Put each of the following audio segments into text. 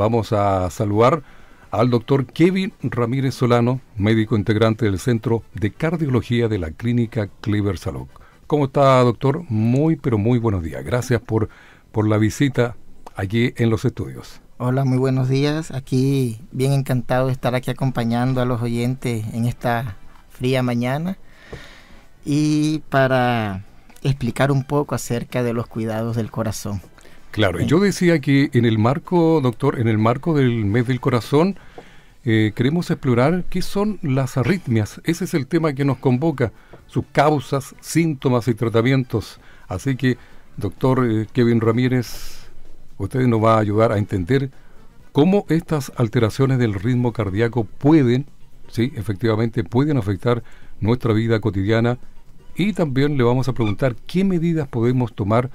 Vamos a saludar al doctor Kevin Ramírez Solano, médico integrante del Centro de Cardiología de la Clínica Cleaver Salud. ¿Cómo está, doctor? Muy, pero muy buenos días. Gracias por, por la visita aquí en los estudios. Hola, muy buenos días. Aquí bien encantado de estar aquí acompañando a los oyentes en esta fría mañana y para explicar un poco acerca de los cuidados del corazón. Claro, y yo decía que en el marco, doctor, en el marco del mes del corazón, eh, queremos explorar qué son las arritmias. Ese es el tema que nos convoca, sus causas, síntomas y tratamientos. Así que, doctor eh, Kevin Ramírez, usted nos va a ayudar a entender cómo estas alteraciones del ritmo cardíaco pueden, sí, efectivamente, pueden afectar nuestra vida cotidiana. Y también le vamos a preguntar qué medidas podemos tomar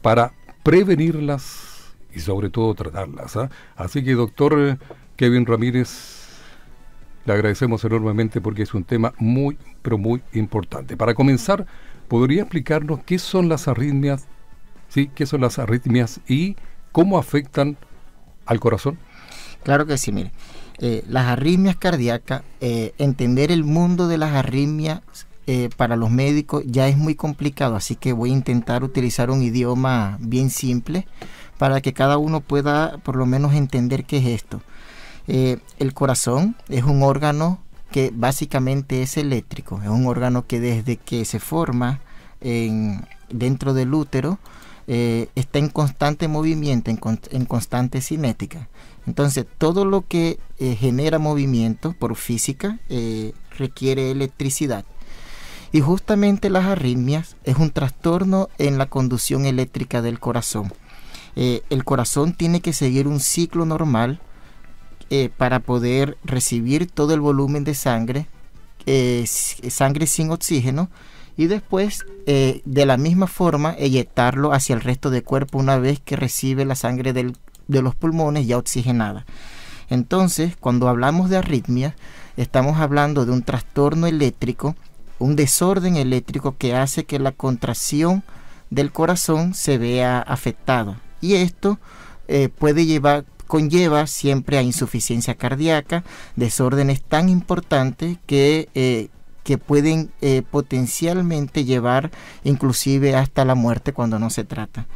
para prevenirlas y sobre todo tratarlas. ¿ah? Así que doctor eh, Kevin Ramírez, le agradecemos enormemente porque es un tema muy, pero muy importante. Para comenzar, ¿podría explicarnos qué son las arritmias? ¿Sí? ¿Qué son las arritmias y cómo afectan al corazón? Claro que sí, mire. Eh, las arritmias cardíacas, eh, entender el mundo de las arritmias eh, para los médicos ya es muy complicado, así que voy a intentar utilizar un idioma bien simple para que cada uno pueda por lo menos entender qué es esto. Eh, el corazón es un órgano que básicamente es eléctrico, es un órgano que desde que se forma dentro del útero eh, está en constante movimiento, en, constante cinética. Entonces todo lo que genera movimiento por física requiere electricidad. Y justamente las arritmias es un trastorno en la conducción eléctrica del corazón. Eh, el corazón tiene que seguir un ciclo normal eh, para poder recibir todo el volumen de sangre, eh, sangre sin oxígeno, y después de la misma forma eyectarlo hacia el resto del cuerpo una vez que recibe la sangre de los pulmones ya oxigenada. Entonces, cuando hablamos de arritmias, estamos hablando de un trastorno eléctrico un desorden eléctrico que hace que la contracción del corazón se vea afectada. Y esto eh, puede llevar, conlleva siempre a insuficiencia cardíaca, desórdenes tan importantes que, eh, que pueden eh, potencialmente llevar inclusive hasta la muerte cuando no se trata.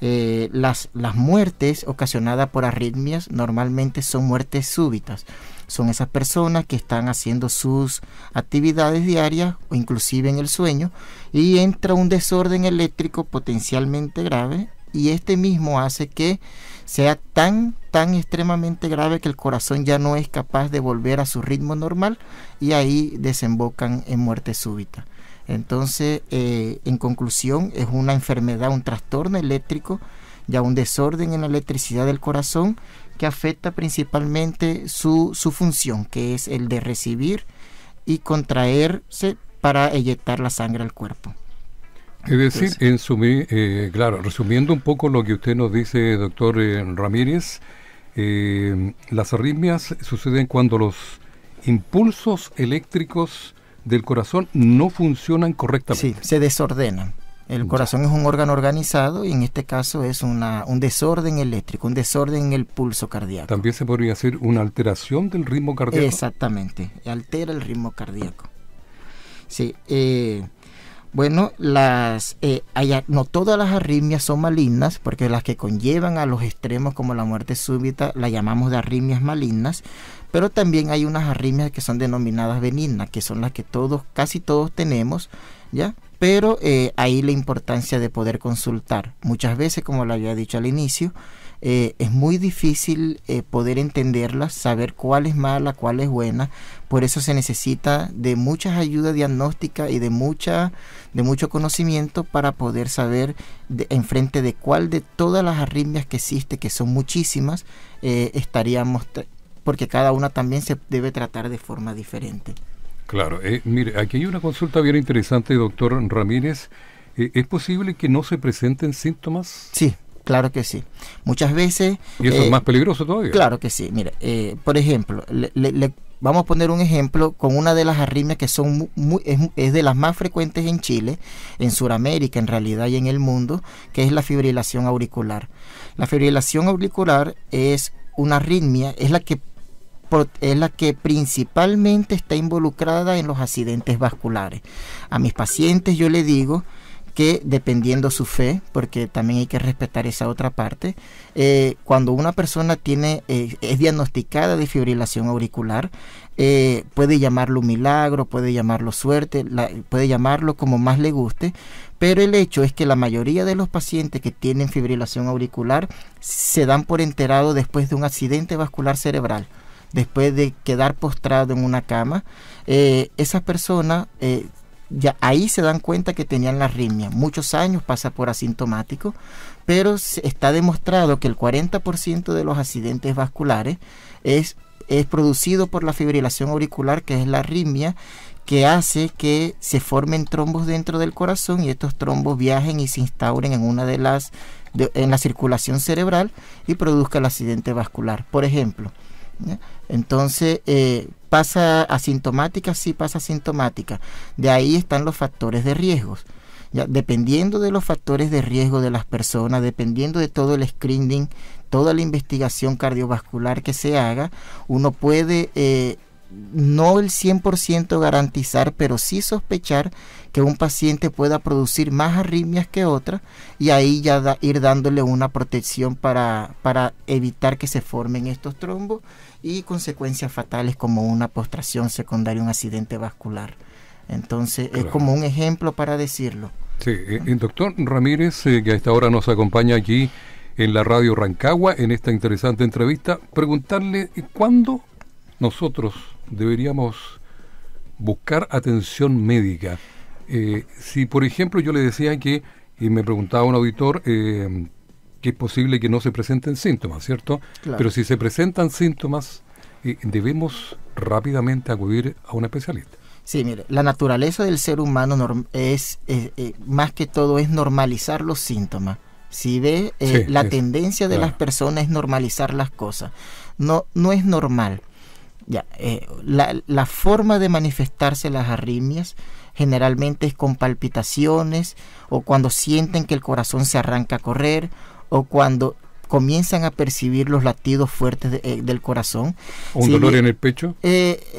las muertes ocasionadas por arritmias normalmente son muertes súbitas. Son esas personas que están haciendo sus actividades diarias o inclusive en el sueño y entra un desorden eléctrico potencialmente grave y este mismo hace que sea tan, tan extremadamente grave que el corazón ya no es capaz de volver a su ritmo normal y ahí desembocan en muerte súbita. Entonces, eh, en conclusión, es una enfermedad, un trastorno eléctrico, ya un desorden en la electricidad del corazón que afecta principalmente su, su función, que es el de recibir y contraerse para eyectar la sangre al cuerpo. Es decir, en eh, claro, resumiendo un poco lo que usted nos dice, doctor eh, Ramírez, eh, las arritmias suceden cuando los impulsos eléctricos del corazón no funcionan correctamente. Sí, se desordenan. El corazón es un órgano organizado y en este caso es un desorden eléctrico, un desorden en el pulso cardíaco. También se podría decir una alteración del ritmo cardíaco. Exactamente, altera el ritmo cardíaco. Sí, eh, bueno, las, eh, no todas las arritmias son malignas, porque las que conllevan a los extremos como la muerte súbita la llamamos de arritmias malignas, pero también hay unas arritmias que son denominadas benignas, que son las que todos, casi todos tenemos, ¿ya? pero eh, ahí la importancia de poder consultar. Muchas veces, como lo había dicho al inicio, eh, es muy difícil eh, poder entenderlas, saber cuál es mala, cuál es buena. Por eso se necesita de muchas ayudas diagnósticas y de, mucha, mucho conocimiento para poder saber de, enfrente de cuál de todas las arritmias que existe, que son muchísimas, estaríamos, porque cada una también se debe tratar de forma diferente. Claro, eh, mire, aquí hay una consulta bien interesante, doctor Ramírez. Eh, ¿Es posible que no se presenten síntomas? Sí, claro que sí. Muchas veces... ¿Y eso es eh, más peligroso todavía? Claro que sí. Mire, por ejemplo, le, vamos a poner un ejemplo con una de las arritmias que son es, es, de las más frecuentes en Chile, en Sudamérica en realidad y en el mundo, que es la fibrilación auricular. La fibrilación auricular es una arritmia, es la que es la que principalmente está involucrada en los accidentes vasculares. A mis pacientes yo le digo que dependiendo su fe, porque también hay que respetar esa otra parte, eh, cuando una persona tiene, eh, es diagnosticada de fibrilación auricular, eh, puede llamarlo milagro, puede llamarlo suerte, puede llamarlo como más le guste, pero el hecho es que la mayoría de los pacientes que tienen fibrilación auricular se dan por enterado después de un accidente vascular cerebral después de quedar postrado en una cama, eh, esas personas eh, ya ahí se dan cuenta que tenían la arritmia. Muchos años pasa por asintomático, pero está demostrado que el 40% de los accidentes vasculares es, es producido por la fibrilación auricular, que es la arritmia, que hace que se formen trombos dentro del corazón y estos trombos viajen y se instauren en una de las en la circulación cerebral y produzca el accidente vascular. Por ejemplo, entonces, eh, pasa asintomática, sí pasa asintomática. De ahí están los factores de riesgos. ¿ya? Dependiendo de los factores de riesgo de las personas, dependiendo de todo el screening, toda la investigación cardiovascular que se haga, uno puede... Eh, no el 100% garantizar, pero sí sospechar que un paciente pueda producir más arritmias que otra y ahí ya da, ir dándole una protección para, para, evitar que se formen estos trombos y consecuencias fatales como una postración secundaria, un accidente vascular. Entonces es como un ejemplo para decirlo. Sí, el eh, eh, doctor Ramírez, eh, que a esta hora nos acompaña aquí en la radio Rancagua, en esta interesante entrevista, preguntarle cuándo nosotros deberíamos buscar atención médica. Eh, si, por ejemplo, yo le decía que, y me preguntaba un auditor, eh, que es posible que no se presenten síntomas, ¿cierto? Pero si se presentan síntomas, eh, debemos rápidamente acudir a un especialista. Sí, mire, la naturaleza del ser humano es, más que todo es normalizar los síntomas. Si ve, la tendencia de las personas es normalizar las cosas. No, no es normal ya, eh, la, la, forma de manifestarse las arritmias generalmente es con palpitaciones o cuando sienten que el corazón se arranca a correr o cuando comienzan a percibir los latidos fuertes eh, del corazón. ¿Un dolor eh, en el pecho?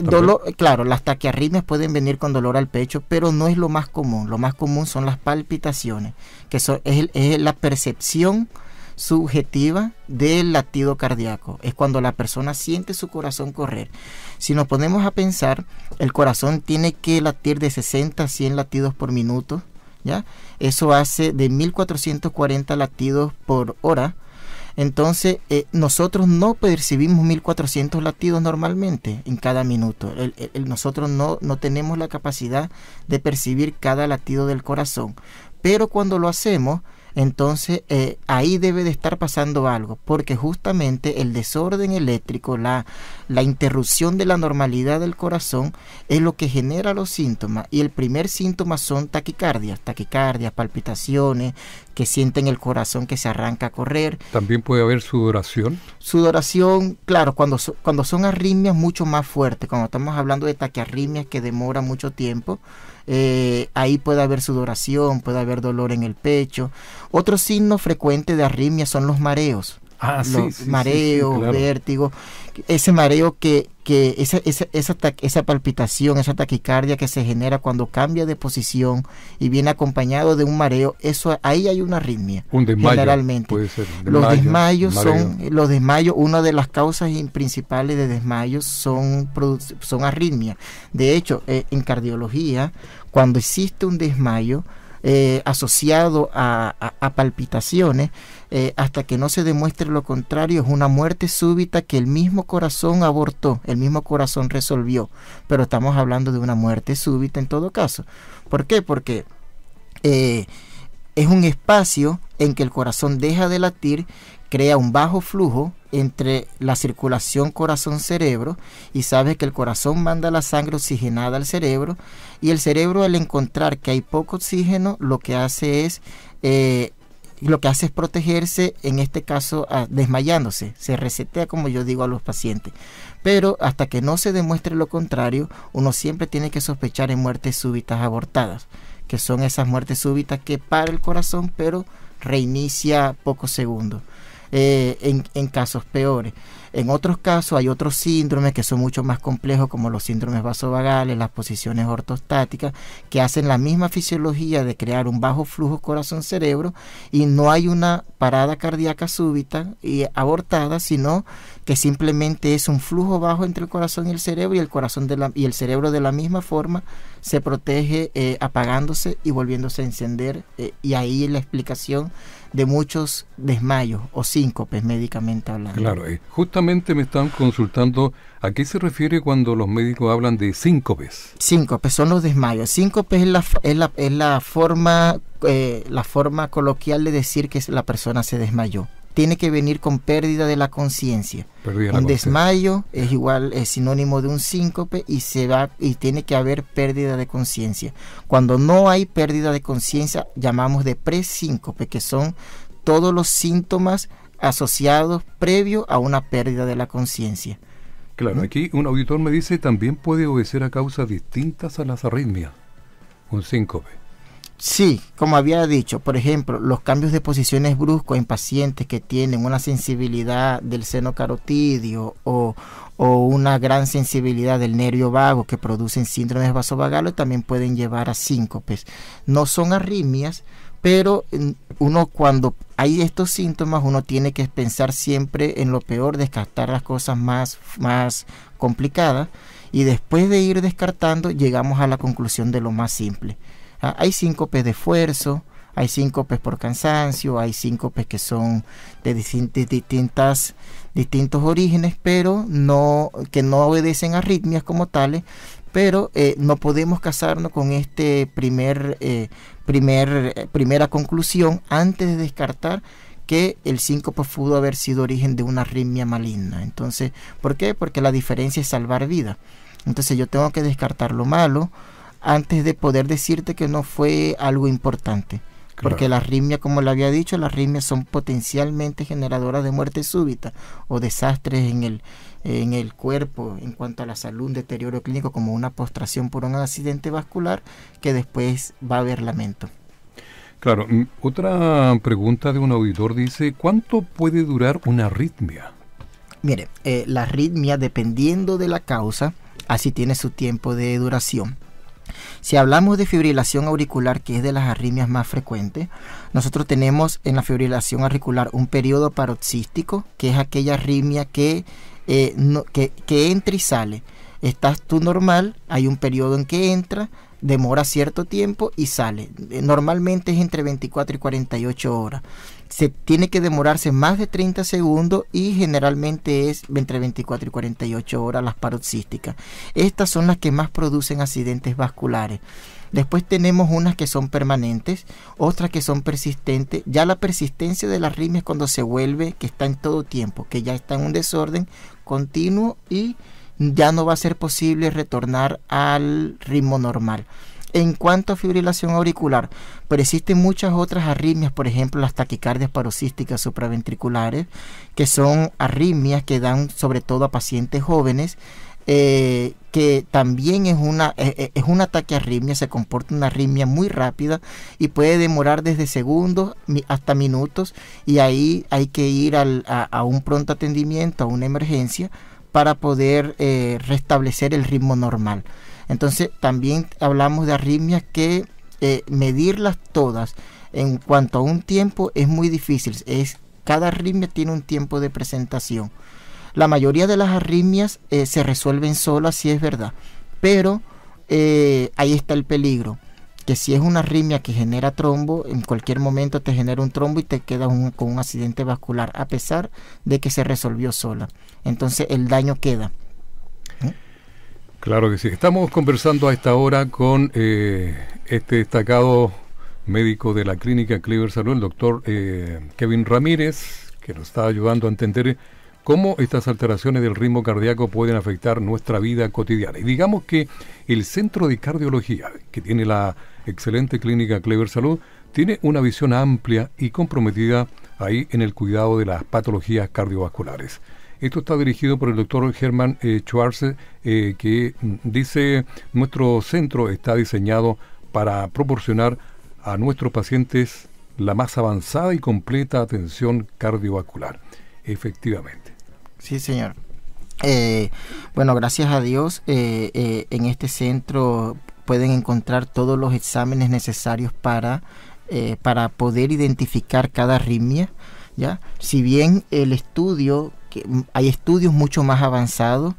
dolor, claro, las taquiarritmias pueden venir con dolor al pecho, pero no es lo más común. Lo más común son las palpitaciones, que es, es la percepción subjetiva del latido cardíaco. Es cuando la persona siente su corazón correr. Si nos ponemos a pensar, el corazón tiene que latir de 60 a 100 latidos por minuto. ¿ya? Eso hace de 1440 latidos por hora. Entonces, eh, nosotros no percibimos 1400 latidos normalmente en cada minuto. nosotros no, no tenemos la capacidad de percibir cada latido del corazón. Pero cuando lo hacemos, entonces eh, ahí debe de estar pasando algo, porque justamente el desorden eléctrico, la, interrupción de la normalidad del corazón es lo que genera los síntomas. Y el primer síntoma son taquicardias, taquicardias, palpitaciones, que sienten el corazón que se arranca a correr. También puede haber sudoración. Sudoración, claro, cuando, cuando son arritmias mucho más fuertes, cuando estamos hablando de taquiarritmias que demora mucho tiempo. Eh, ahí puede haber sudoración, puede haber dolor en el pecho. Otro signo frecuente de arritmia son los mareos. Ah, los mareos, vértigo ese mareo que, que esa, palpitación, esa taquicardia que se genera cuando cambia de posición y viene acompañado de un mareo, eso ahí hay una arritmia. Un desmayo, generalmente. los desmayos son, los desmayos, una de las causas principales de desmayos son, son arritmias. De hecho, eh, en cardiología, cuando existe un desmayo, eh, asociado a, palpitaciones, eh, hasta que no se demuestre lo contrario, es una muerte súbita que el mismo corazón abortó, el mismo corazón resolvió. Pero estamos hablando de una muerte súbita en todo caso. ¿Por qué? Porque eh, es un espacio en que el corazón deja de latir, crea un bajo flujo entre la circulación corazón-cerebro y sabes que el corazón manda la sangre oxigenada al cerebro y el cerebro al encontrar que hay poco oxígeno lo que hace es eh, lo que hace es protegerse, en este caso ah, desmayándose, se resetea como yo digo a los pacientes. Pero hasta que no se demuestre lo contrario, uno siempre tiene que sospechar en muertes súbitas abortadas, que son esas muertes súbitas que para el corazón pero reinicia pocos segundos eh, en casos peores. En otros casos hay otros síndromes que son mucho más complejos, como los síndromes vasovagales, las posiciones ortostáticas, que hacen la misma fisiología de crear un bajo flujo corazón-cerebro y no hay una parada cardíaca súbita y abortada, sino que simplemente es un flujo bajo entre el corazón y el cerebro y el corazón de y el cerebro de la misma forma se protege eh, apagándose y volviéndose a encender eh, y ahí la explicación de muchos desmayos o síncopes médicamente hablando. Claro, eh, justamente me están consultando a qué se refiere cuando los médicos hablan de síncopes. Síncopes son los desmayos. Síncopes es es la, forma la forma coloquial de decir que la persona se desmayó tiene que venir con pérdida de la conciencia. Un desmayo es igual, es sinónimo de un síncope y se va y tiene que haber pérdida de conciencia. Cuando no hay pérdida de conciencia, llamamos de presíncope, que son todos los síntomas asociados previo a una pérdida de la conciencia. Claro, ¿Mm? aquí un auditor me dice también puede obedecer a causas distintas a las arritmias, un síncope. Sí, como había dicho, por ejemplo, los cambios de posiciones bruscos en pacientes que tienen una sensibilidad del seno carotidio o, una gran sensibilidad del nervio vago que producen síndromes vasovagales también pueden llevar a síncopes. No son arritmias, pero mm, uno cuando hay estos síntomas uno tiene que pensar siempre en lo peor, descartar las cosas más complicadas y después de ir descartando llegamos a la conclusión de lo más simple. ¿ah? Hay Hay síncopes de esfuerzo, hay síncopes por cansancio, hay síncopes que son de, distintas, distintos orígenes, pero no, que no obedecen a arritmias como tales, pero eh, no podemos casarnos con este primer, eh, primer eh, primera conclusión antes de descartar que el síncope pudo haber sido origen de una arritmia maligna. Entonces, ¿por qué? Porque la diferencia es salvar vida. Entonces yo tengo que descartar lo malo, antes de poder decirte que no fue algo importante. Porque la arritmia, como le había dicho, las arritmias son potencialmente generadoras de muerte súbita o desastres en el, en el cuerpo en cuanto a la salud, un deterioro clínico como una postración por un accidente vascular que después va a haber lamento. Claro, mm, otra pregunta de un auditor dice, ¿cuánto puede durar una arritmia? Mire, eh, la arritmia, dependiendo de la causa, así tiene su tiempo de duración. Si hablamos de fibrilación auricular, que es de las arritmias más frecuentes, nosotros tenemos en la fibrilación auricular un periodo paroxístico, que es aquella arritmia que, eh, que, que entra y sale. Estás tú normal, hay un periodo en que entra, demora cierto tiempo y sale. Normalmente es entre 24 y 48 horas se tiene que demorarse más de 30 segundos y generalmente es entre 24 y 48 horas las paroxísticas. Estas son las que más producen accidentes vasculares. Después tenemos unas que son permanentes, otras que son persistentes. Ya la persistencia de las rimas es cuando se vuelve que está en todo tiempo, que ya está en un desorden continuo y ya no va a ser posible retornar al ritmo normal en cuanto a fibrilación auricular, pero existen muchas otras arritmias, por ejemplo las taquicardias paroxísticas supraventriculares, que son arritmias que dan sobre todo a pacientes jóvenes, eh, que también es una eh, eh, es un ataque arritmia, se comporta una arritmia muy rápida y puede demorar desde segundos hasta minutos y ahí hay que ir a, un pronto atendimiento, a una emergencia para poder restablecer el ritmo normal. Entonces también hablamos de arritmias que eh, medirlas todas en cuanto a un tiempo es muy difícil. Es, cada arritmia tiene un tiempo de presentación. La mayoría de las arritmias eh, se resuelven solas, si es verdad. Pero eh, ahí está el peligro. Que si es una arritmia que genera trombo, en cualquier momento te genera un trombo y te quedas con un accidente vascular, a pesar de que se resolvió sola. Entonces el daño queda. Claro que sí. Estamos conversando a esta hora con eh, este destacado médico de la clínica Clever Salud, el doctor eh, Kevin Ramírez, que nos está ayudando a entender cómo estas alteraciones del ritmo cardíaco pueden afectar nuestra vida cotidiana. Y digamos que el Centro de Cardiología, que tiene la excelente clínica Clever Salud, tiene una visión amplia y comprometida ahí en el cuidado de las patologías cardiovasculares. Esto está dirigido por el doctor Germán eh, eh que mm, dice, nuestro centro está diseñado para proporcionar a nuestros pacientes la más avanzada y completa atención cardiovascular. Efectivamente. Sí, señor. Eh, bueno, gracias a Dios, eh, en este centro pueden encontrar todos los exámenes necesarios para, para poder identificar cada arritmia. ¿Ya? Si bien el estudio hay estudios mucho más avanzados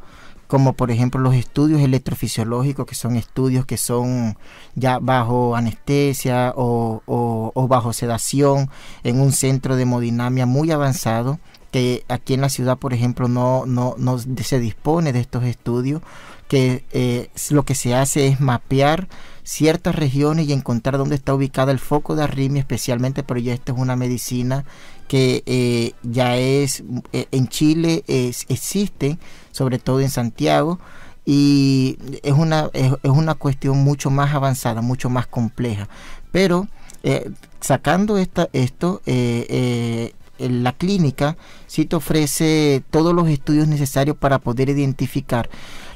como por ejemplo los estudios electrofisiológicos, que son estudios que son ya bajo anestesia o, bajo sedación en un centro de hemodinamia muy avanzado, que aquí en la ciudad, por ejemplo, no, no, se dispone de estos estudios, que eh, lo que se hace es mapear ciertas regiones y encontrar dónde está ubicada el foco de arritmia especialmente, pero ya esta es una medicina que eh, ya es, eh, en Chile existe, sobre todo en Santiago, y es una, es, una cuestión mucho más avanzada, mucho más compleja. Pero eh, sacando esta, esto, la clínica si te ofrece todos los estudios necesarios para poder identificar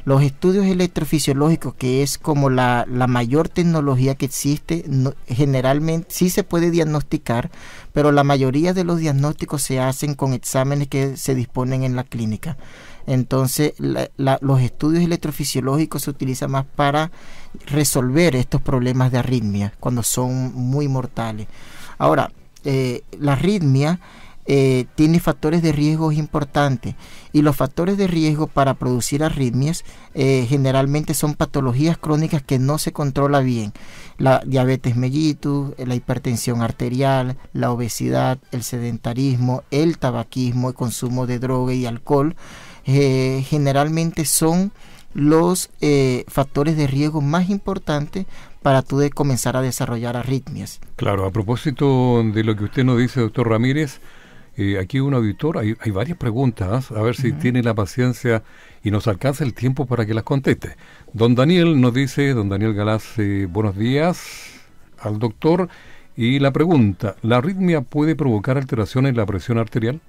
los estudios electrofisiológicos, que es como la, la mayor tecnología que existe, generalmente sí se puede diagnosticar, pero la mayoría de los diagnósticos se hacen con exámenes que se disponen en la clínica. Entonces, los estudios electrofisiológicos se utilizan más para resolver estos problemas de arritmia cuando son muy mortales. Ahora, eh, la arritmia eh, tiene factores de riesgo importantes y los factores de riesgo para producir arritmias eh, generalmente son patologías crónicas que no se controla bien. La diabetes mellitus, la hipertensión arterial, la obesidad, el sedentarismo, el tabaquismo, el consumo de droga y alcohol, eh, generalmente son los factores de riesgo más importantes para tú de comenzar a desarrollar arritmias. Claro, a propósito de lo que usted nos dice, doctor Ramírez, eh, aquí un auditor, hay, varias preguntas, a ver si tiene la paciencia y nos alcanza el tiempo para que las conteste. Don Daniel nos dice, don Daniel Galaz, eh, buenos días al doctor. Y la pregunta, ¿la arritmia puede provocar alteraciones en la presión arterial?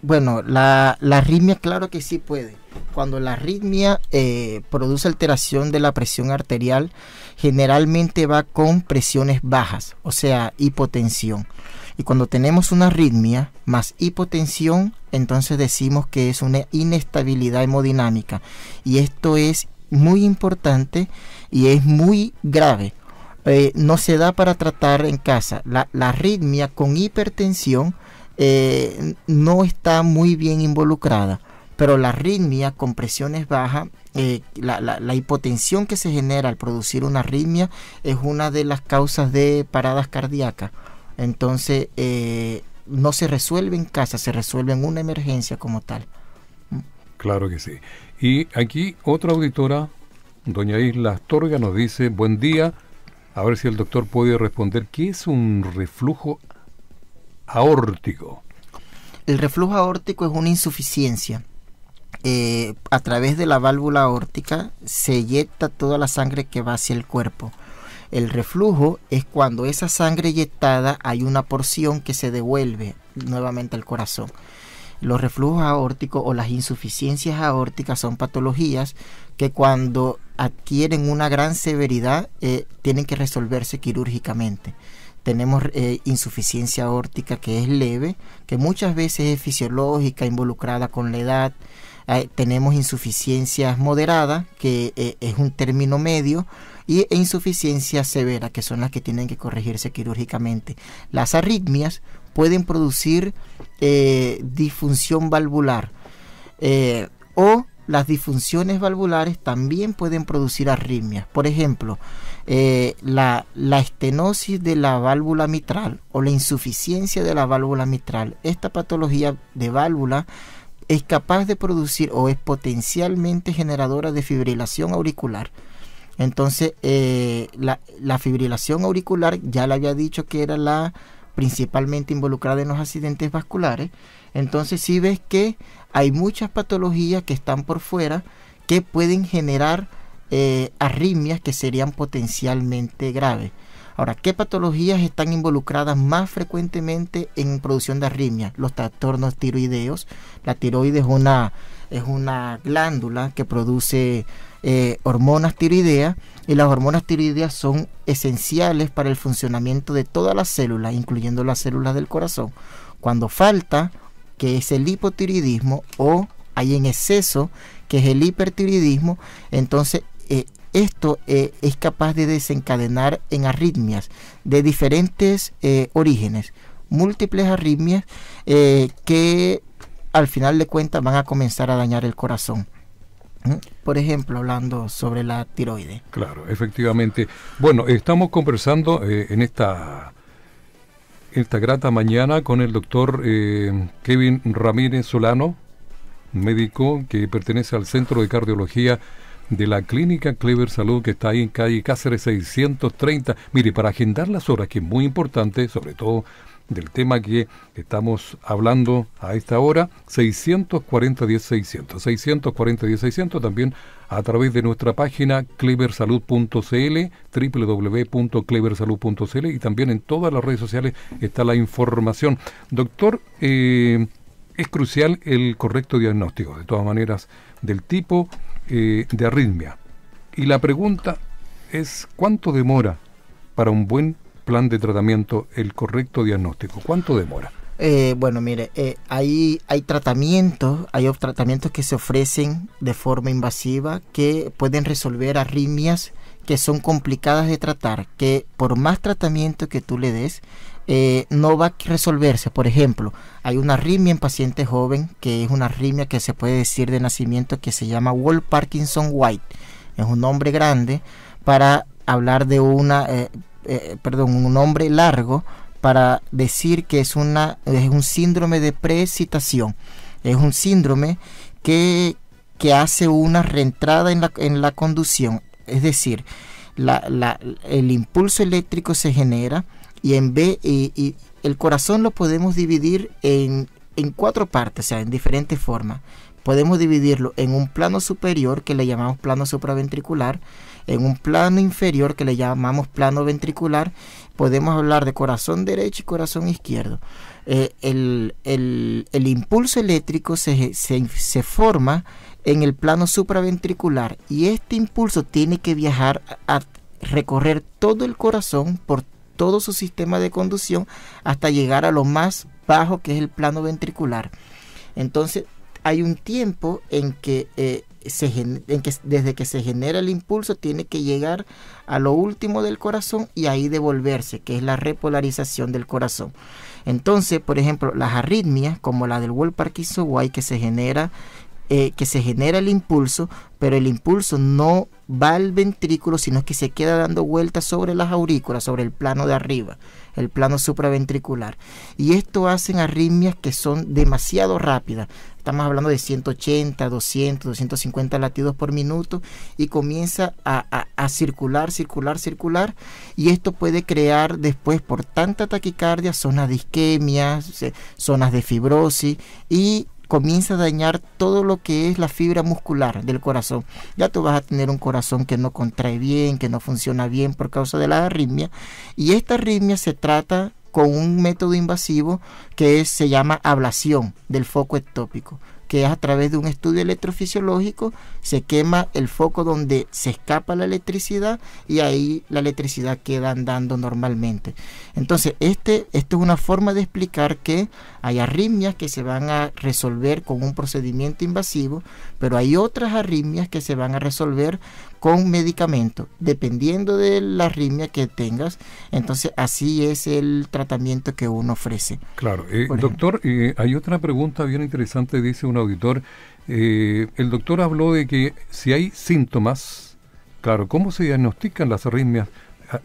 Bueno, la, arritmia claro que sí puede. Cuando la arritmia eh, produce alteración de la presión arterial, generalmente va con presiones bajas, o sea, hipotensión. Y cuando tenemos una arritmia más hipotensión, entonces decimos que es una inestabilidad hemodinámica. Y esto es muy importante y es muy grave. Eh, no se da para tratar en casa. La, arritmia con hipertensión eh, no está muy bien involucrada, pero la arritmia con presiones bajas, eh, la, hipotensión que se genera al producir una arritmia es una de las causas de paradas cardíacas. Entonces, eh, no se resuelve en casa, se resuelve en una emergencia como tal. Claro que sí. Y aquí otra auditora, doña Isla Astorga, nos dice, buen día, a ver si el doctor puede responder, ¿qué es un reflujo aórtico? El reflujo aórtico es una insuficiencia. Eh, a través de la válvula aórtica se eyecta toda la sangre que va hacia el cuerpo el reflujo es cuando esa sangre eyectada hay una porción que se devuelve nuevamente al corazón. Los reflujos aórticos o las insuficiencias aórticas son patologías que cuando adquieren una gran severidad eh, tienen que resolverse quirúrgicamente tenemos eh, insuficiencia aórtica que es leve, que muchas veces es fisiológica, involucrada con la edad. Eh, tenemos insuficiencias moderadas, que es un término medio, y, e insuficiencia severa, que son las que tienen que corregirse quirúrgicamente. Las arritmias pueden producir eh, disfunción valvular eh, o las disfunciones valvulares también pueden producir arritmias. Por ejemplo, eh, la, estenosis de la válvula mitral o la insuficiencia de la válvula mitral. Esta patología de válvula es capaz de producir o es potencialmente generadora de fibrilación auricular. Entonces, eh, la, fibrilación auricular, ya le había dicho que era la principalmente involucrada en los accidentes vasculares. Entonces, si ves que hay muchas patologías que están por fuera que pueden generar eh, arritmias que serían potencialmente graves. Ahora, ¿qué patologías están involucradas más frecuentemente en producción de arritmias? Los trastornos tiroideos. La tiroides es una, es una glándula que produce eh, hormonas tiroideas y las hormonas tiroideas son esenciales para el funcionamiento de todas las células, incluyendo las células del corazón. Cuando falta, que es el hipotiroidismo, o hay en exceso, que es el hipertiroidismo, entonces eh, esto eh, es capaz de desencadenar en arritmias de diferentes orígenes, múltiples arritmias que al final de cuentas van a comenzar a dañar el corazón. Por ejemplo, hablando sobre la tiroides. Claro, efectivamente. Bueno, estamos conversando eh, en esta esta grata mañana con el doctor eh, Kevin Ramírez Solano, médico que pertenece al Centro de Cardiología de la Clínica Clever Salud, que está ahí en calle Cáceres 630. Mire, para agendar las horas, que es muy importante, sobre todo del tema que estamos hablando a esta hora, 640 1600 640 1600 también a través de nuestra página cleversalud.cl, www.cleversalud.cl y también en todas las redes sociales está la información. Doctor, eh, es crucial el correcto diagnóstico, de todas maneras, del tipo eh, de arritmia. Y la pregunta es, ¿cuánto demora para un buen plan de tratamiento el correcto diagnóstico? ¿Cuánto demora? Eh, bueno, mire, eh, hay, hay tratamientos, hay tratamientos que se ofrecen de forma invasiva que pueden resolver arritmias que son complicadas de tratar, que por más tratamiento que tú le des, eh, no va a resolverse. Por ejemplo, hay una arritmia en paciente joven, que es una arritmia que se puede decir de nacimiento, que se llama Wall Parkinson White. Es un nombre grande para hablar de una eh, perdón, un nombre largo para decir que es, una, es un síndrome de precitación. Es un síndrome que, que hace una reentrada en la, en la conducción. Es decir, la, la, el impulso eléctrico se genera y en b y, el corazón lo podemos dividir en, en cuatro partes, o sea, en diferentes formas. Podemos dividirlo en un plano superior que le llamamos plano supraventricular, en un plano inferior que le llamamos plano ventricular, podemos hablar de corazón derecho y corazón izquierdo. Eh, el, impulso eléctrico se, forma en el plano supraventricular y este impulso tiene que viajar a, a recorrer todo el corazón por todo su sistema de conducción hasta llegar a lo más bajo que es el plano ventricular. Entonces, hay un tiempo eh, en que, desde que se genera el impulso tiene que llegar a lo último del corazón y ahí devolverse, que es la repolarización del corazón. Entonces, por ejemplo, las arritmias, como la del Wolf Parkinson White, que se genera eh, que se genera el impulso, pero el impulso no va al ventrículo, sino que se queda dando vueltas sobre las aurículas, sobre el plano de arriba, el plano supraventricular. Y esto hacen arritmias que son demasiado rápidas. Estamos hablando de 180, 200, 250 latidos por minuto y comienza a circular, circular, circular. Y esto puede crear después por tanta taquicardia zonas de isquemia, zonas de fibrosis y comienza a dañar todo lo que es la fibra muscular del corazón. Ya tú vas a tener un corazón que no contrae bien, que no funciona bien por causa de la arritmia. Y esta arritmia se trata con un método invasivo que se llama ablación del foco ectópico que es a través de un estudio electrofisiológico, se quema el foco donde se escapa la electricidad y ahí la electricidad queda andando normalmente. Entonces, este, esto es una forma de explicar que hay arritmias que se van a resolver con un procedimiento invasivo, pero hay otras arritmias que se van a resolver con medicamento, dependiendo de la arritmia que tengas. Entonces, así es el tratamiento que uno ofrece. Claro. Eh, doctor, eh, hay otra pregunta bien interesante, dice un auditor. Eh, el doctor habló de que si hay síntomas, claro, ¿cómo se diagnostican las arritmias?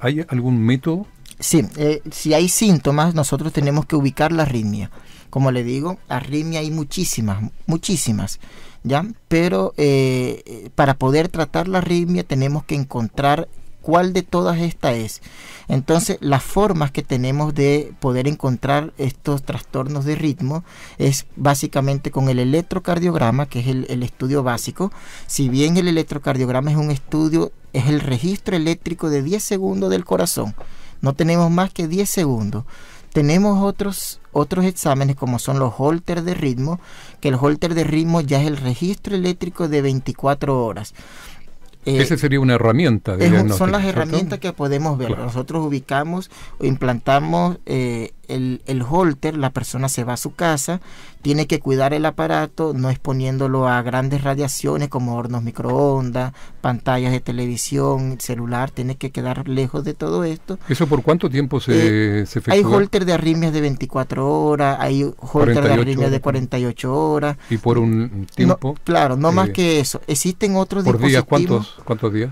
¿Hay algún método? Sí, si hay síntomas, nosotros tenemos que ubicar la arritmia como le digo, arritmia hay muchísimas, muchísimas, ¿ya? Pero eh, para poder tratar la arritmia tenemos que encontrar cuál de todas estas es. Entonces, las formas que tenemos de poder encontrar estos trastornos de ritmo es básicamente con el electrocardiograma, que es el, el estudio básico. Si bien el electrocardiograma es un estudio, es el registro eléctrico de 10 segundos del corazón. No tenemos más que 10 segundos. Tenemos otros, otros exámenes como son los holter de ritmo, que el holter de ritmo ya es el registro eléctrico de 24 horas. Eh, Esa sería una herramienta Son las herramientas que podemos ver. Nosotros ubicamos o implantamos eh, el, el, holter, la persona se va a su casa, tiene que cuidar el aparato, no exponiéndolo a grandes radiaciones como hornos microondas, pantallas de televisión, celular, tiene que quedar lejos de todo esto. ¿Eso por cuánto tiempo se, eh, se efectúa? Hay holter de arritmias de 24 horas, hay holter de arritmias de 48 horas. ¿Y por un tiempo? claro, no más eh, que eso. Existen otros por dispositivos. ¿Por días? cuántos, cuántos días?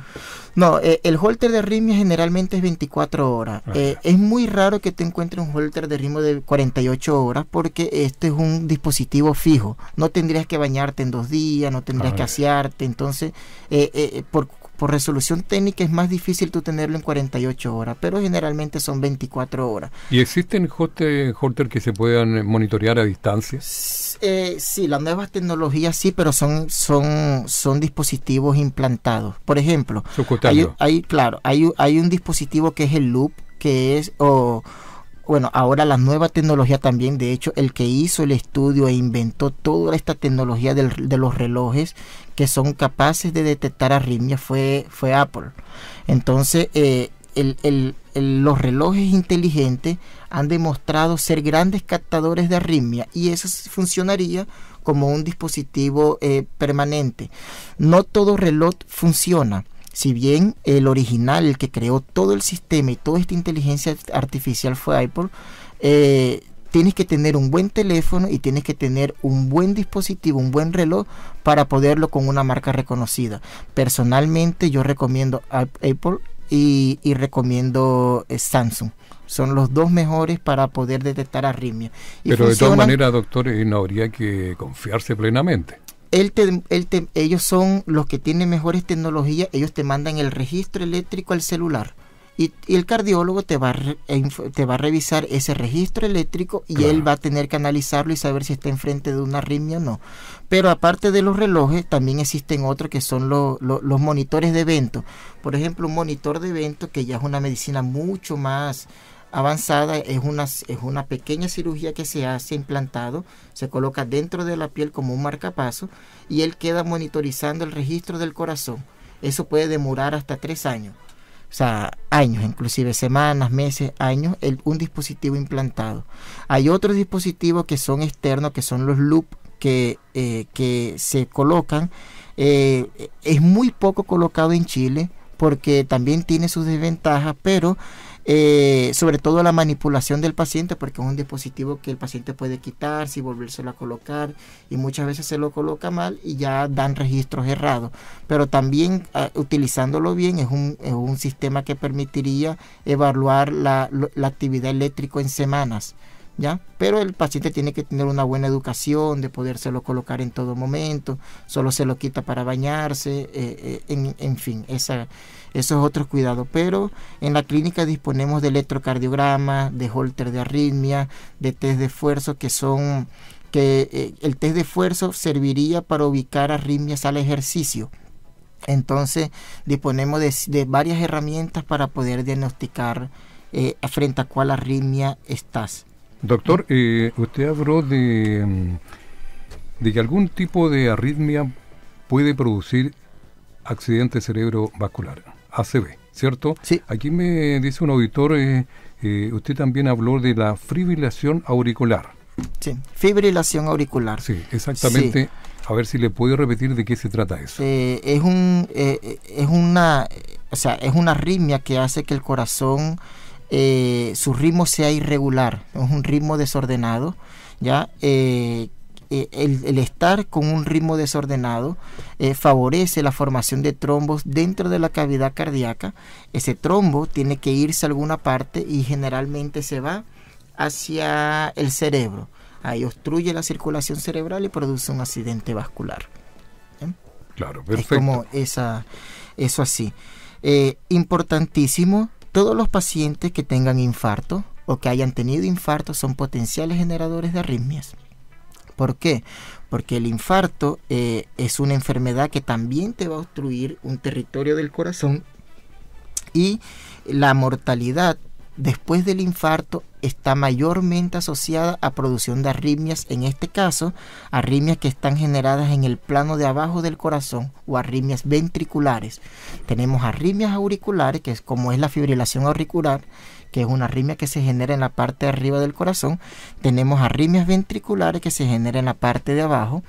No, eh, el holter de arritmias generalmente es 24 horas. Ah. es muy raro que te encuentres un holter de ritmo de 48 horas porque este es un dispositivo fijo. No tendrías que bañarte en dos días, no tendrías que asearte. Entonces, eh, eh, eh, por, resolución técnica es más difícil tú tenerlo en 48 horas, pero generalmente son 24 horas. ¿Y existen holter que se puedan monitorear a distancia? sí, las nuevas tecnologías sí, pero son son son dispositivos implantados. Por ejemplo, hay, hay, claro, hay, hay un dispositivo que es el loop, que es bueno, ahora la nueva tecnología también, de hecho, el que hizo el estudio e inventó toda esta tecnología de los relojes que son capaces de detectar arritmia fue, fue Apple. Entonces, eh, los relojes inteligentes han demostrado ser grandes captadores de arritmia y eso funcionaría como un dispositivo eh, permanente. No todo reloj funciona si bien el original, el que creó todo el sistema y toda esta inteligencia artificial fue Apple, eh, tienes que tener un buen teléfono y tienes que tener un buen dispositivo, un buen reloj para poderlo con una marca reconocida. Personalmente yo recomiendo Apple y, recomiendo eh, Samsung. Son los dos mejores para poder detectar arritmia. Pero de todas maneras, doctor, no habría que confiarse plenamente ellos son los que tienen mejores tecnologías, ellos te mandan el registro eléctrico al celular. Y, el cardiólogo te va, a, revisar ese registro eléctrico y él va a tener que analizarlo y saber si está enfrente de una arritmia o no. Pero aparte de los relojes, también existen otros que son los monitores de evento. Por ejemplo, un monitor de evento que ya es una medicina mucho más avanzada es una, es una pequeña cirugía que se hace implantado, se coloca dentro de la piel como un marcapaso y él queda monitorizando el registro del corazón. Eso puede demorar hasta tres años, o sea, años, inclusive semanas, meses, años, un dispositivo implantado. Hay otros dispositivos que son externos, que son los loop que, eh, que se colocan. Eh, es muy poco colocado en Chile porque también tiene sus desventajas, pero eh, sobre todo la manipulación del paciente, porque es un dispositivo que el paciente puede quitarse si volvérselo a colocar, y muchas veces se lo coloca mal y ya dan registros errados. Pero también ah, utilizándolo bien es un, sistema que permitiría evaluar la, actividad eléctrica en semanas. ¿Ya? Pero el paciente tiene que tener una buena educación, de podérselo colocar en todo momento, solo se lo quita para bañarse, eh, eh, en, en fin, esa, eso es otro cuidado. Pero en la clínica disponemos de electrocardiograma, de holter de arritmia, de test de esfuerzo que son que eh, el test de esfuerzo serviría para ubicar arritmias al ejercicio. Entonces disponemos de, varias herramientas para poder diagnosticar eh, frente a cuál arritmia estás. Doctor, eh, usted habló de, de que algún tipo de arritmia puede producir accidente cerebrovascular. ACB, ¿cierto? Sí. Aquí me dice un auditor, eh, eh, usted también habló de la fibrilación auricular. Sí, fibrilación auricular. Sí, exactamente. A ver si le puedo repetir de qué se trata eso. Eh, es un es una o sea, es una arritmia que hace que el corazón su ritmo sea irregular, es un ritmo desordenado, ya eh, el, estar con un ritmo desordenado eh, favorece la formación de trombos dentro de la cavidad cardíaca. Ese trombo tiene que irse a alguna parte y generalmente se va hacia el cerebro. Ahí obstruye la circulación cerebral y produce un accidente vascular. Claro, perfecto. Es como esa, eso así. Eh, importantísimo, todos los pacientes que tengan infarto o que hayan tenido infarto son potenciales generadores de arritmias. ¿Por qué? Porque el infarto eh, es una enfermedad que también te va a obstruir un territorio del corazón y la mortalidad después del infarto está mayormente asociada a producción de arritmias, en este caso, arritmias que están generadas en el plano de abajo del corazón o arritmias ventriculares. Tenemos arritmias auriculares, que es como es la fibrilación auricular, que es una arritmia que se genera en la parte de arriba del corazón. Tenemos arritmias ventriculares que se generan en la parte de abajo.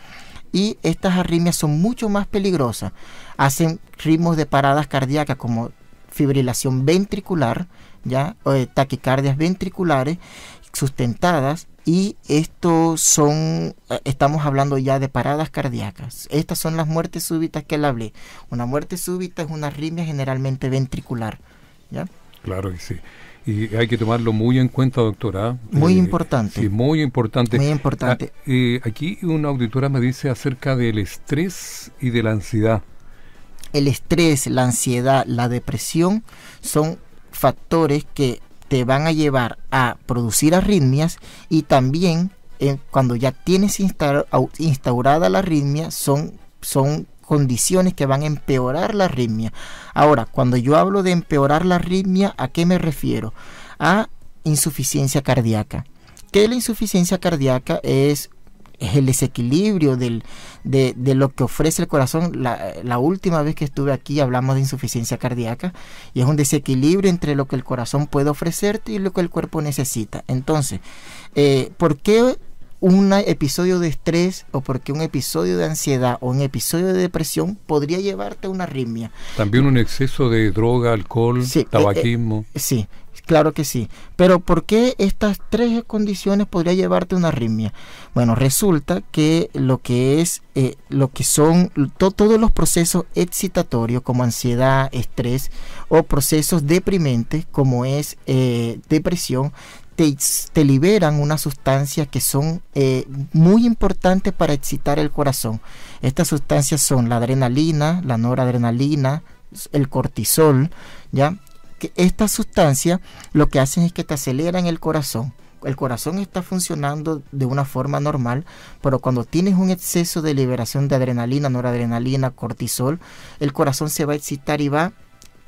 Y estas arritmias son mucho más peligrosas. Hacen ritmos de paradas cardíacas como fibrilación ventricular, ya, o taquicardias ventriculares sustentadas y estos son, eh, estamos hablando ya de paradas cardíacas. Estas son las muertes súbitas que le hablé. Una muerte súbita es una arritmia generalmente ventricular. ¿ya? Claro que sí. Y hay que tomarlo muy en cuenta, doctora. Muy eh, importante. muy importante. Muy importante. Ah, eh, aquí una auditora me dice acerca del estrés y de la ansiedad. El estrés, la ansiedad, la depresión son factores que te van a llevar a producir arritmias y también eh, cuando ya tienes instaurada la arritmia son, son condiciones que van a empeorar la arritmia. Ahora, cuando yo hablo de empeorar la arritmia, ¿a qué me refiero? A insuficiencia cardíaca. ¿Qué es la insuficiencia cardíaca es, el desequilibrio de, lo que ofrece el corazón. La, última vez que estuve aquí hablamos de insuficiencia cardíaca y es un desequilibrio entre lo que el corazón puede ofrecerte y lo que el cuerpo necesita. Entonces, eh, ¿por qué un episodio de estrés o porque un episodio de ansiedad o un episodio de depresión podría llevarte a una arritmia. También un exceso de droga, alcohol, eh, eh, tabaquismo. sí, claro que sí. Pero ¿por qué estas tres condiciones podría llevarte a una arritmia? Bueno, resulta que lo que es, eh, lo que son todos los procesos excitatorios como ansiedad, estrés o procesos deprimentes como es depresión, te, liberan unas sustancias que son eh, muy importantes para excitar el corazón. Estas sustancias son la adrenalina, la noradrenalina, el cortisol, ¿ya? Que estas sustancias lo que hacen es que te aceleran el corazón el corazón está funcionando de una forma normal, pero cuando tienes un exceso de liberación de adrenalina, noradrenalina, cortisol, el corazón se va a excitar y va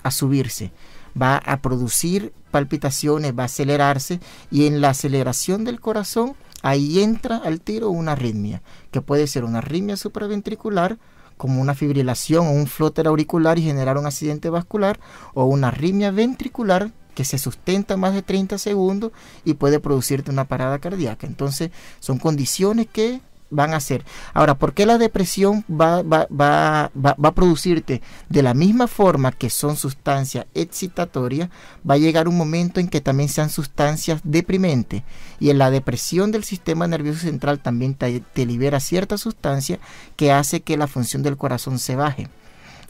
a subirse, va a producir palpitaciones, va a acelerarse y en la aceleración del corazón ahí entra al tiro una arritmia, que puede ser una arritmia supraventricular, como una fibrilación o un flóter auricular y generar un accidente vascular, o una arritmia ventricular que se sustenta más de 30 segundos y puede producirte una parada cardíaca. Entonces, son condiciones que van a ser. Ahora, ¿por qué la depresión va, va, va, a producirte? De la misma forma que son sustancias excitatorias, va a llegar un momento en que también sean sustancias deprimentes. Y en la depresión del sistema nervioso central también te, te libera cierta sustancia que hace que la función del corazón se baje.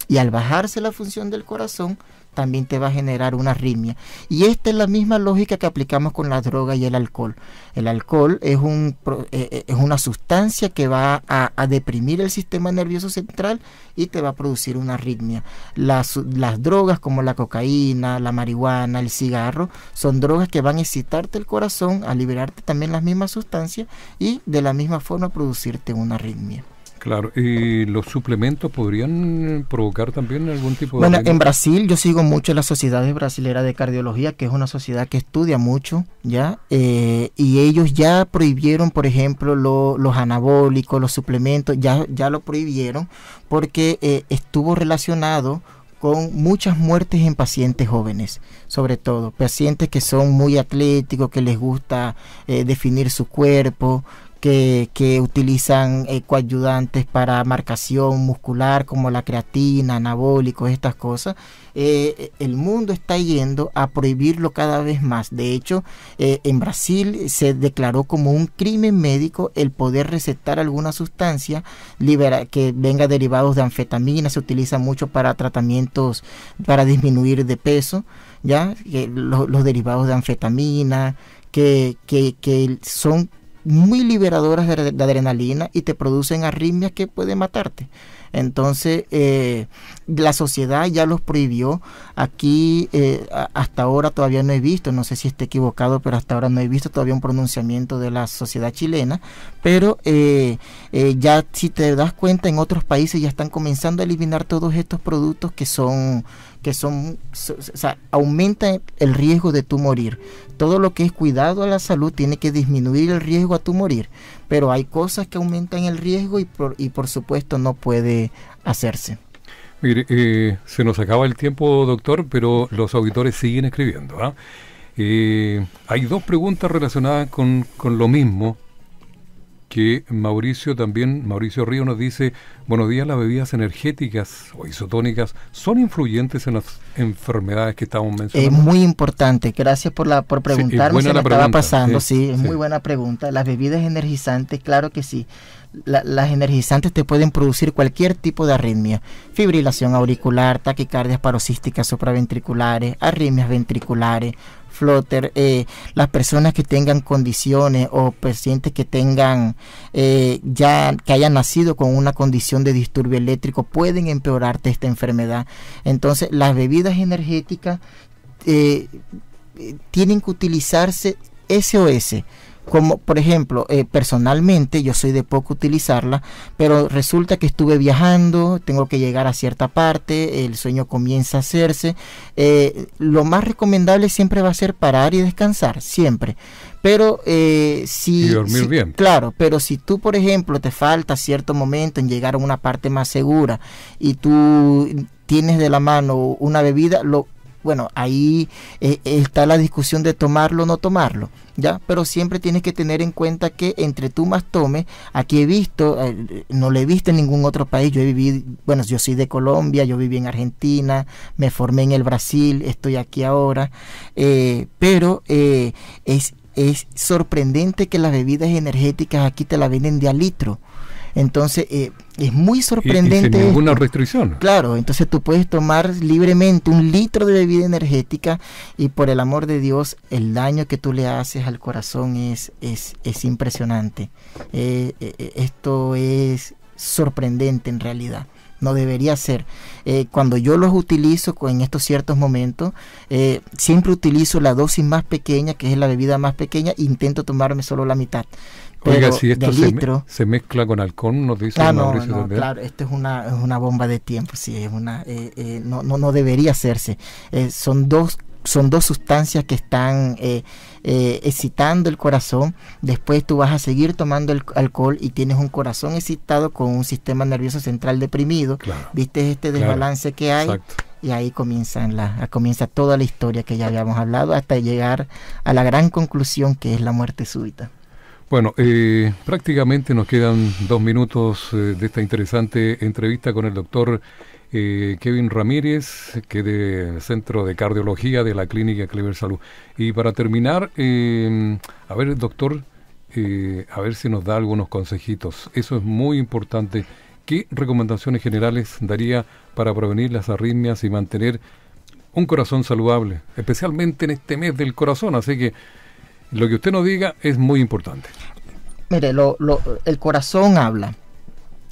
Y al bajarse la función del corazón, también te va a generar una arritmia. Y esta es la misma lógica que aplicamos con la droga y el alcohol. El alcohol es, un, eh, eh, es una sustancia que va a, deprimir el sistema nervioso central y te va a producir una arritmia. las drogas como la cocaína, la marihuana, el cigarro, son drogas que van a excitarte el corazón, a liberarte también las mismas sustancias y de la misma forma producirte una arritmia. Claro, ¿y los suplementos podrían provocar también algún tipo de... Bueno, en Brasil yo sigo mucho la Sociedad Brasilera de Cardiología, que es una sociedad que estudia mucho, ¿ya? Eh, y ellos ya prohibieron, por ejemplo, lo, los anabólicos, los suplementos, ya, ya lo prohibieron porque eh, estuvo relacionado con muchas muertes en pacientes jóvenes, sobre todo pacientes que son muy atléticos, que les gusta eh, definir su cuerpo, que, utilizan eh, coayudantes para marcación muscular como la creatina, anabólicos, estas cosas. Eh, el mundo está yendo a prohibirlo cada vez más. De hecho, eh, en Brasil se declaró como un crimen médico el poder recetar alguna sustancia que venga derivados de anfetamina, se utiliza mucho para tratamientos para disminuir de peso, ¿ya? Los, los derivados de anfetamina, que, que, que son muy liberadoras de, adrenalina y te producen arritmias que pueden matarte. Entonces, eh, la sociedad ya los prohibió. Aquí eh, hasta ahora todavía no he visto, no sé si esté equivocado, pero hasta ahora no he visto todavía un pronunciamiento de la sociedad chilena. Pero eh, ya si te das cuenta, en otros países ya están comenzando a eliminar todos estos productos que son que son, aumenta el riesgo de tu morir. Todo lo que es cuidado a la salud tiene que disminuir el riesgo a tu morir, pero hay cosas que aumentan el riesgo y por, y por supuesto no puede hacerse. Mire, eh, se nos acaba el tiempo, doctor, pero los auditores siguen escribiendo. ¿ah? Eh, hay dos preguntas relacionadas con, con lo mismo que Mauricio también, Mauricio Río nos dice, buenos días, las bebidas energéticas o isotónicas son influyentes en las enfermedades que estamos mencionando. Es muy importante, gracias por la por preguntarme, sí, estaba pasando, sí, es muy buena pregunta. Las bebidas energizantes, claro que sí. las energizantes te pueden producir cualquier tipo de arritmia, fibrilación auricular, taquicardias paroxísticas supraventriculares, arritmias ventriculares, Flutter, eh, las personas que tengan condiciones o pacientes que tengan eh, ya que hayan nacido con una condición de disturbio eléctrico pueden empeorarte esta enfermedad. Entonces, las bebidas energéticas eh, tienen que utilizarse SOS como por ejemplo, eh, personalmente yo soy de poco utilizarla, pero resulta que estuve viajando, tengo que llegar a cierta parte, el sueño comienza a hacerse. Eh, lo más recomendable siempre va a ser parar y descansar, siempre. Pero eh, si... Y dormir bien. Claro, pero si tú, por ejemplo, te falta cierto momento en llegar a una parte más segura y tú tienes de la mano una bebida, lo bueno, ahí eh, está la discusión de tomarlo o no tomarlo, ¿ya? Pero siempre tienes que tener en cuenta que entre tú más tomes, aquí he visto, eh, no le he visto en ningún otro país, yo he vivido, bueno, yo soy de Colombia, yo viví en Argentina, me formé en el Brasil, estoy aquí ahora, eh, pero es, es sorprendente que las bebidas energéticas aquí te la venden de a litro entonces, eh, es muy sorprendente. Y, sin ninguna restricción. Claro, entonces tú puedes tomar libremente un litro de bebida energética y por el amor de Dios, el daño que tú le haces al corazón es, es, impresionante. Eh, eh, esto es sorprendente en realidad. No debería ser. cuando yo los utilizo en estos ciertos momentos, siempre utilizo la dosis más pequeña, que es la bebida más pequeña, intento tomarme solo la mitad. Oiga, si esto se, mezcla con alcohol, nos dice ah, Mauricio no, claro, esto es una, bomba de tiempo, sí, es una, eh, eh, no, no, debería hacerse. Eh, son dos son dos sustancias que están excitando el corazón. Después tú vas a seguir tomando el alcohol y tienes un corazón excitado con un sistema nervioso central deprimido. ¿Viste este desbalance que hay? Y ahí comienzan la, comienza toda la historia que ya habíamos hablado hasta llegar a la gran conclusión que es la muerte súbita. Bueno, eh, prácticamente nos quedan dos minutos eh, de esta interesante entrevista con el doctor eh, Kevin Ramírez, que es del Centro de Cardiología de la Clínica Clever Salud. Y para terminar, eh, a ver, doctor, a ver si nos da algunos consejitos. Eso es muy importante. ¿Qué recomendaciones generales daría para prevenir las arritmias y mantener un corazón saludable, especialmente en este mes del corazón? Así que lo que usted nos diga es muy importante. Mire, el corazón habla.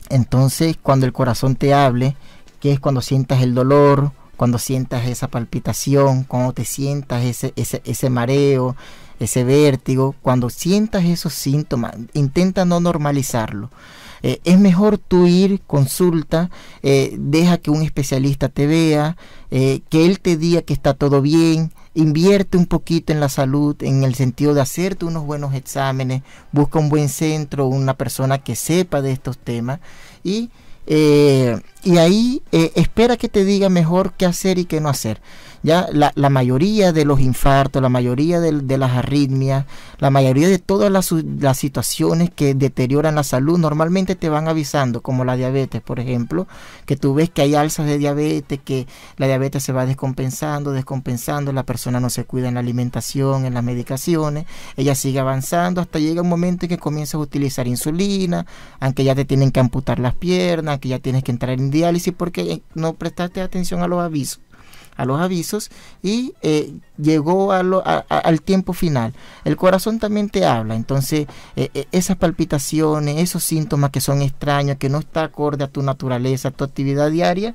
Entonces, cuando el corazón te hable, que es cuando sientas el dolor, cuando sientas esa palpitación, cuando te sientas ese, ese, ese mareo, ese vértigo, cuando sientas esos síntomas, intenta no normalizarlo. Eh, es mejor tú ir, consulta, eh, deja que un especialista te vea, eh, que él te diga que está todo bien, invierte un poquito en la salud, en el sentido de hacerte unos buenos exámenes, busca un buen centro, una persona que sepa de estos temas y eh, y ahí eh, espera que te diga mejor qué hacer y qué no hacer. Ya la, mayoría de los infartos, la mayoría de, las arritmias, la mayoría de todas las, situaciones que deterioran la salud normalmente te van avisando, como la diabetes, por ejemplo, que tú ves que hay alzas de diabetes, que la diabetes se va descompensando, descompensando, la persona no se cuida en la alimentación, en las medicaciones, ella sigue avanzando hasta llega un momento en que comienzas a utilizar insulina, aunque ya te tienen que amputar las piernas, que ya tienes que entrar en diálisis porque no prestaste atención a los avisos a los avisos y eh, llegó al tiempo final. El corazón también te habla, entonces eh, eh, esas palpitaciones, esos síntomas que son extraños, que no está acorde a tu naturaleza, a tu actividad diaria,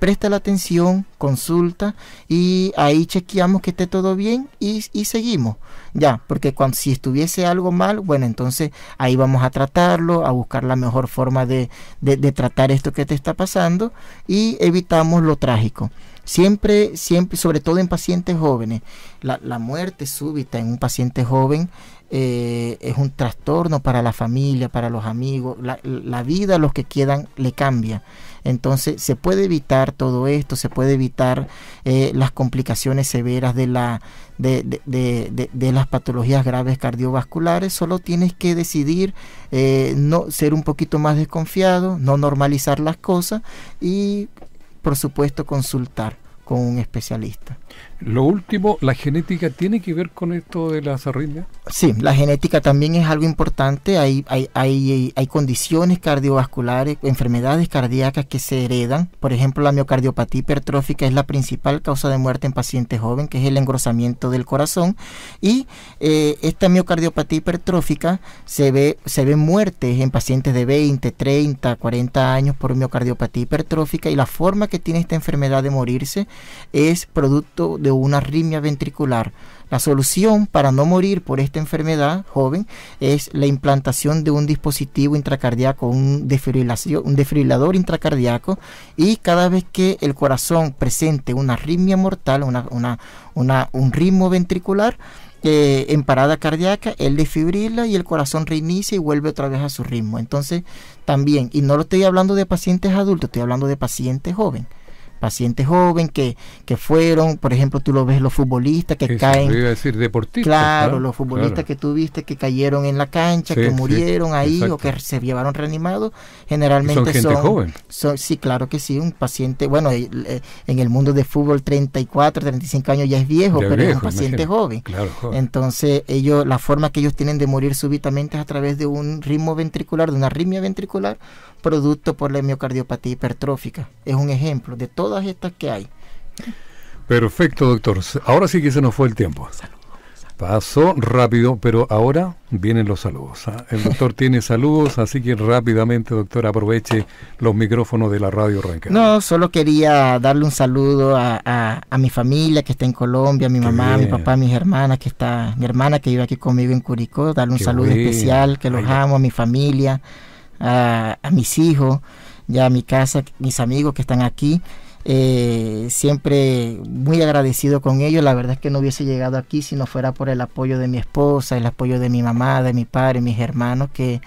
presta la atención, consulta y ahí chequeamos que esté todo bien y, seguimos. Ya, porque cuando, si estuviese algo mal, bueno, entonces ahí vamos a tratarlo, a buscar la mejor forma de tratar esto que te está pasando y evitamos lo trágico. Siempre, siempre, sobre todo en pacientes jóvenes, la, muerte súbita en un paciente joven eh, es un trastorno para la familia, para los amigos, la, vida a los que quedan le cambia. Entonces se puede evitar todo esto, se puede evitar eh, las complicaciones severas de, la, de, las patologías graves cardiovasculares, solo tienes que decidir eh, no ser un poquito más desconfiado, no normalizar las cosas y por supuesto consultar con un especialista. Lo último, ¿la genética tiene que ver con esto de las arritmias? Sí, la genética también es algo importante. Hay, hay, condiciones cardiovasculares, enfermedades cardíacas que se heredan. Por ejemplo, la miocardiopatía hipertrófica es la principal causa de muerte en pacientes jóvenes, que es el engrosamiento del corazón. Y eh, esta miocardiopatía hipertrófica se ve, se ve muertes en pacientes de 20, 30, 40 años por miocardiopatía hipertrófica. Y la forma que tiene esta enfermedad de morirse es producto de una arritmia ventricular. La solución para no morir por esta enfermedad joven es la implantación de un dispositivo intracardíaco, un, un desfibrilador intracardíaco y cada vez que el corazón presente una arritmia mortal, una, un ritmo ventricular, eh, en parada cardíaca, él desfibrila y el corazón reinicia y vuelve otra vez a su ritmo. Entonces, también, y no lo estoy hablando de pacientes adultos, estoy hablando de pacientes jóvenes pacientes joven que, que fueron, por ejemplo, tú lo ves los futbolistas que caen. Iba a decir deportistas. Claro, los futbolistas que tuviste que cayeron en la cancha, que murieron ahí o que se llevaron reanimados, generalmente son, gente joven. sí, claro que sí, un paciente, bueno, eh, eh, en el mundo de fútbol 34, 35 años ya es viejo, pero es un paciente joven. Entonces, ellos la forma que ellos tienen de morir súbitamente es a través de un ritmo ventricular, de una arritmia ventricular producto por la miocardiopatía hipertrófica. Es un ejemplo de todo estas que hay. Perfecto, doctor. Ahora sí que se nos fue el tiempo. Pasó rápido, pero ahora vienen los saludos. ¿ah? El doctor tiene saludos, así que rápidamente, doctor, aproveche los micrófonos de la radio No, solo quería darle un saludo a, mi familia que está en Colombia, a mi mamá, a mi papá, a mis hermanas que está, mi hermana que vive aquí conmigo en Curicó, darle un saludo especial, que los amo, a mi familia, a, a mis hijos, ya a mi casa, mis amigos que están aquí eh, siempre muy agradecido con ellos. La verdad es que no hubiese llegado aquí si no fuera por el apoyo de mi esposa, el apoyo de mi mamá, de mi padre, mis hermanos, que,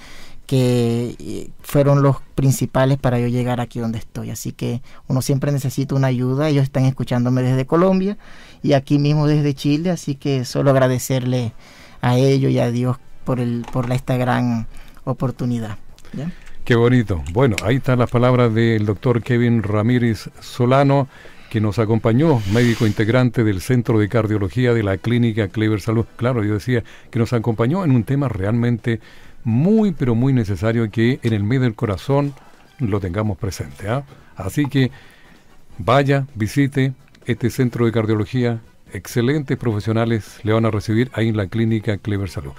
que eh, fueron los principales para yo llegar aquí donde estoy. Así que uno siempre necesita una ayuda. Ellos están escuchándome desde Colombia y aquí mismo desde Chile. Así que solo agradecerle a ellos y a Dios por, el, por esta gran oportunidad. Qué bonito. Bueno, ahí están las palabras del doctor Kevin Ramírez Solano, que nos acompañó, médico integrante del Centro de Cardiología de la Clínica Clever Salud. Claro, yo decía que nos acompañó en un tema realmente muy, pero muy necesario que en el medio del corazón lo tengamos presente. ¿ah? Así que vaya, visite este Centro de Cardiología. Excelentes profesionales le van a recibir ahí en la Clínica Clever Salud.